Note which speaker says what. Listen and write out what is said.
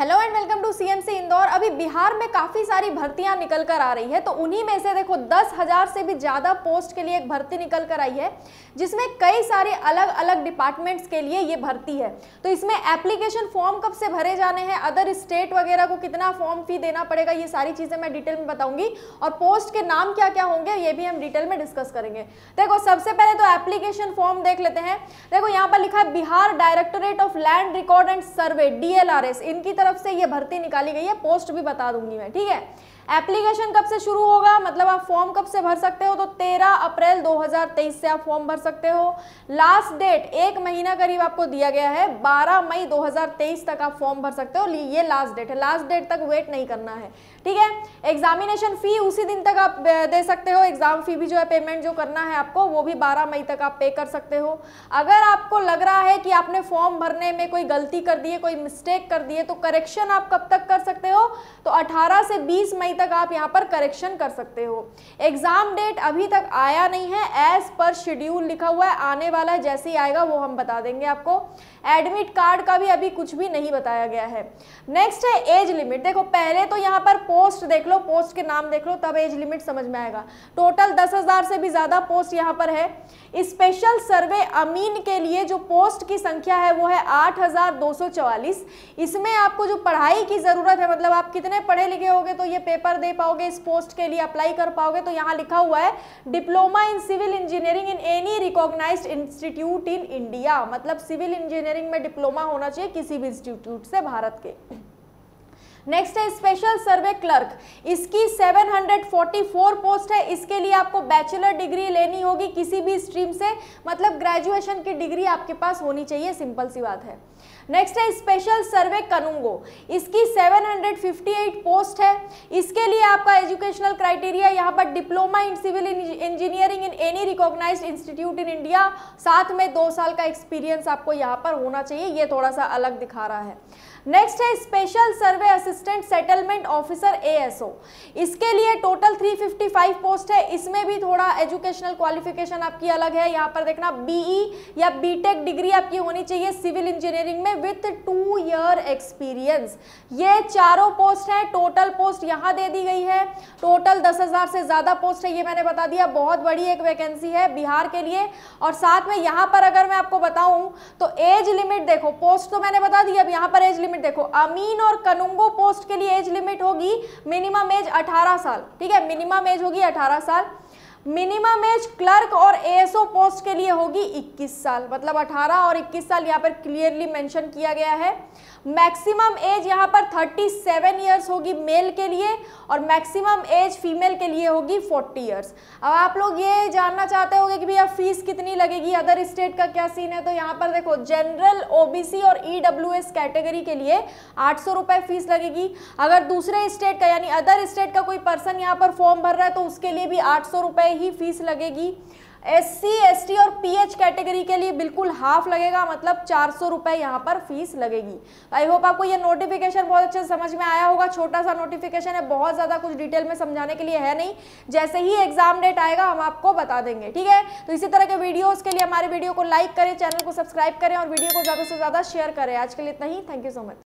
Speaker 1: hello and welcome to CMC Indore अभी बिहार में काफ़ी सारी भर्तियां निकल कर आ रही है तो उन्हीं में से देखो दस हज़ार से भी ज़्यादा पोस्ट के लिए एक भर्ती निकल कर आई है जिसमें कई सारे अलग अलग डिपार्टमेंट्स के लिए ये भर्ती है तो इसमें एप्लीकेशन फॉर्म कब से भरे जाने हैं अदर स्टेट वगैरह को कितना फॉर्म फी देना पड़ेगा ये सारी चीज़ें मैं डिटेल में बताऊंगी और पोस्ट के नाम क्या क्या होंगे ये भी हम डिटेल में डिस्कस करेंगे देखो सबसे पहले तो एप्लीकेशन फॉर्म देख लेते हैं देखो यहाँ पर लिखा है Bihar directorate of land record and survey D इनकी तरफ तरफ से ये भर्ती निकाली गई है पोस्ट भी बता दूंगी मैं ठीक है एप्लीकेशन कब से शुरू होगा मतलब आप फॉर्म कब से भर सकते हो तो 13 अप्रैल 2023 से आप फॉर्म भर सकते हो लास्ट डेट एक महीना करीब आपको दिया गया है 12 मई 2023 तक आप फॉर्म भर सकते हो ये लास्ट डेट है लास्ट डेट तक वेट नहीं करना है ठीक है एग्जामिनेशन फ़ी उसी दिन तक आप दे सकते हो एग्ज़ाम फ़ी भी जो है पेमेंट जो करना है आपको वो भी बारह मई तक आप पे कर सकते हो अगर आपको लग रहा है कि आपने फॉर्म भरने में कोई गलती कर दी है कोई मिस्टेक कर दी है तो करेक्शन आप कब तक कर सकते हो तो अठारह से बीस मई तक आप यहाँ पर करेक्शन कर सकते हो एग्जाम डेट अभी तक आया नहीं है एज पर शेड्यूल लिखा हुआ है आने वाला है जैसे ही आएगा वो हम बता देंगे आपको एडमिट कार्ड का भी अभी कुछ भी नहीं बताया गया है नेक्स्ट है एज लिमिट देखो पहले तो यहाँ पर पोस्ट देख लो पोस्ट के नाम देख लो तब एज लिमिट समझ में आएगा टोटल दस हज़ार से भी ज़्यादा पोस्ट यहाँ पर है स्पेशल सर्वे अमीन के लिए जो पोस्ट की संख्या है वो है आठ हजार दो सौ चवालीस इसमें आपको जो पढ़ाई की ज़रूरत है मतलब आप कितने पढ़े लिखे हो तो ये पेपर पेपर दे पाओगे इस पोस्ट के लिए अप्लाई कर पाओगे तो यहाँ लिखा हुआ है diploma in civil engineering in any recognise institute in India मतलब सिविल इंजीनियरिंग में डिप्लोमा होना चाहिए किसी भी इंस्टीट्यूट से भारत के नेक्स्ट है स्पेशल सर्वे क्लर्क इसकी 744 पोस्ट है इसके लिए आपको बैचलर डिग्री लेनी होगी किसी भी स्ट्रीम से मतलब ग्रेजुएशन की डिग्री आपके पास होनी चाहिए सिंपल सी बात है नेक्स्ट है स्पेशल सर्वे कनुंगो इसकी 758 पोस्ट है इसके लिए आपका एजुकेशनल क्राइटेरिया यहाँ पर diploma in civil engineering in any recognise institute in India साथ में दो साल का एक्सपीरियंस आपको यहाँ पर होना चाहिए ये थोड़ा सा अलग दिखा रहा है नेक्स्ट है special survey assistant settlement officer ASO इसके लिए टोटल 355 पोस्ट है इसमें भी थोड़ा एजुकेशनल क्वालिफिकेशन आपकी अलग है यहाँ पर देखना बीई e या बीटेक डिग्री आपकी होनी चाहिए सिविल इंजीनियरिंग में विथ टू ईयर एक्सपीरियंस ये चारों पोस्ट है टोटल पोस्ट यहाँ दे दी गई है टोटल दस हज़ार से ज़्यादा पोस्ट है ये मैंने बता दिया बहुत बड़ी एक वैकेंसी है बिहार के लिए और साथ में यहाँ पर अगर मैं आपको बताऊँ तो एज लिमिट देखो पोस्ट तो मैंने बता दी अब यहाँ पर एज लिमिट देखो अमीन और कनुंगो पोस्ट के लिए एज लिमिट होगी मिनिमम एज अठारह साल ठीक है मिनिमम एज होगी अठारह साल मिनिमम एज क्लर्क और एएसओ पोस्ट के लिए होगी 21 साल मतलब 18 और 21 साल यहाँ पर क्लियरली मेंशन किया गया है मैक्सिमम एज यहाँ पर 37 इयर्स होगी मेल के लिए और मैक्सिमम एज फीमेल के लिए होगी 40 इयर्स अब आप लोग ये जानना चाहते होंगे कि भैया फीस कितनी लगेगी अदर स्टेट का क्या सीन है तो यहाँ पर देखो जनरल ओबीसी और ई e कैटेगरी के लिए आठ सौ फीस लगेगी अगर दूसरे स्टेट का यानी अदर स्टेट का कोई पर्सन यहाँ पर फॉर्म भर रहा है तो उसके लिए भी आठ सौ ही फीस लगेगी एस सी एस टी और पी एच कैटेगरी के लिए बिल्कुल हाफ लगेगा मतलब चार सौ रुपए यहाँ पर फीस लगेगी आई होप आपको ये नोटिफिकेशन बहुत अच्छे समझ में आया होगा छोटा सा नोटिफिकेशन है बहुत ज़्यादा कुछ डिटेल में समझाने के लिए है नहीं जैसे ही एग्जाम डेट आएगा हम आपको बता देंगे ठीक है तो इसी तरह के वीडियोज़ के लिए हमारे वीडियो को लाइक करें चैनल को सब्सक्राइब करें और वीडियो को ज़्यादा से ज़्यादा शेयर करें आज के लिए इतना ही थैंक यू सो मच